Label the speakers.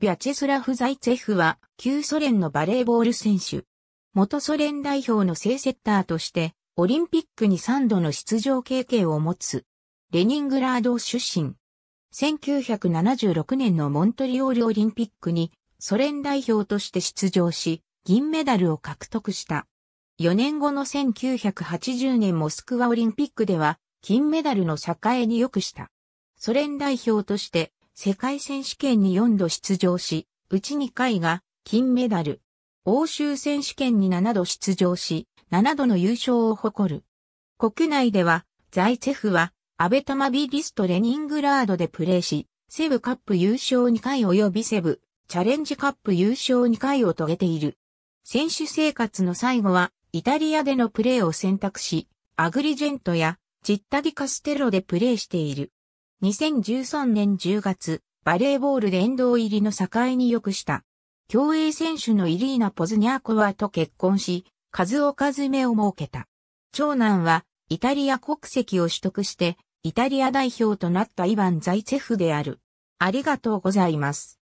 Speaker 1: ビャチェスラフ・ザイツェフは、旧ソ連のバレーボール選手。元ソ連代表の正セッターとして、オリンピックに3度の出場経験を持つ。レニングラード出身。1976年のモントリオールオリンピックに、ソ連代表として出場し、銀メダルを獲得した。4年後の1980年モスクワオリンピックでは、金メダルの栄えに良くした。ソ連代表として世界選手権に4度出場し、うち2回が金メダル。欧州選手権に7度出場し、7度の優勝を誇る。国内では、ザイツェフは、アベタマビリストレニングラードでプレーし、セブカップ優勝2回及びセブ、チャレンジカップ優勝2回を遂げている。選手生活の最後は、イタリアでのプレーを選択し、アグリジェントや、ジッタディカステロでプレーしている。2013年10月、バレーボールで沿道入りの境に良くした。競泳選手のイリーナ・ポズニャーコワと結婚し、数おかずめを設けた。長男は、イタリア国籍を取得して、イタリア代表となったイヴァン・ザイツェフである。ありがとうございます。